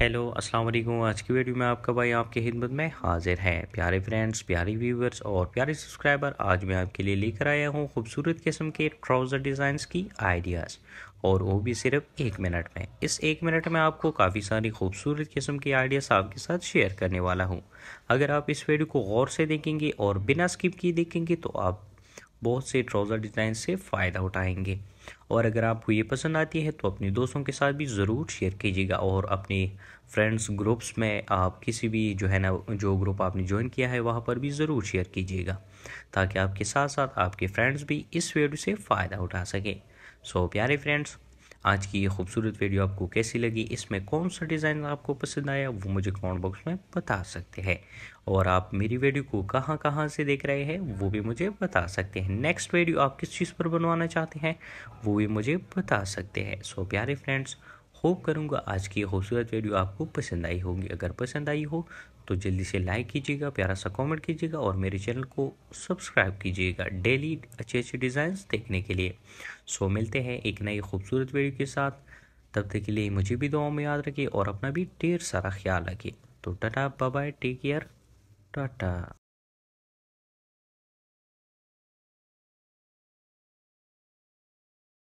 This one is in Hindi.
हेलो अस्सलाम वालेकुम आज की वीडियो में आपका भाई आपकी खिदमत में हाजिर है प्यारे फ्रेंड्स प्यारे व्यूवर्स और प्यारे सब्सक्राइबर आज मैं आपके लिए लेकर आया हूँ खूबसूरत किस्म के ट्राउज़र डिज़ाइंस की आइडियाज़ और वो भी सिर्फ एक मिनट में इस एक मिनट में आपको काफ़ी सारी खूबसूरत किस्म की आइडियाज़ आपके साथ शेयर करने वाला हूँ अगर आप इस वीडियो को गौर से देखेंगे और बिना स्किप किए देखेंगे तो आप बहुत से ट्राउज़र डिज़ाइन से फ़ायदा उठाएँगे और अगर आपको ये पसंद आती है तो अपने दोस्तों के साथ भी ज़रूर शेयर कीजिएगा और अपने फ्रेंड्स ग्रुप्स में आप किसी भी जो है ना जो ग्रुप आपने ज्वाइन किया है वहाँ पर भी ज़रूर शेयर कीजिएगा ताकि आपके साथ साथ आपके फ्रेंड्स भी इस वीडियो से फ़ायदा उठा सकें सो प्यारे फ्रेंड्स आज की ये खूबसूरत वीडियो आपको कैसी लगी इसमें कौन सा डिज़ाइन आपको पसंद आया वो मुझे कमेंट बॉक्स में बता सकते हैं और आप मेरी वीडियो को कहाँ कहाँ से देख रहे हैं वो भी मुझे बता सकते हैं नेक्स्ट वीडियो आप किस चीज़ पर बनवाना चाहते हैं वो भी मुझे बता सकते हैं सो प्यारे फ्रेंड्स होप करूँगा आज की खूबसूरत वीडियो आपको पसंद आई होगी अगर पसंद आई हो तो जल्दी से लाइक कीजिएगा प्यारा सा कमेंट कीजिएगा और मेरे चैनल को सब्सक्राइब कीजिएगा डेली अच्छे अच्छे डिज़ाइंस देखने के लिए सो मिलते हैं एक नई खूबसूरत वीडियो के साथ तब तक के लिए मुझे भी दुआओं में याद रखिए और अपना भी ढेर सारा ख्याल रखिए तो tata bye take care Tata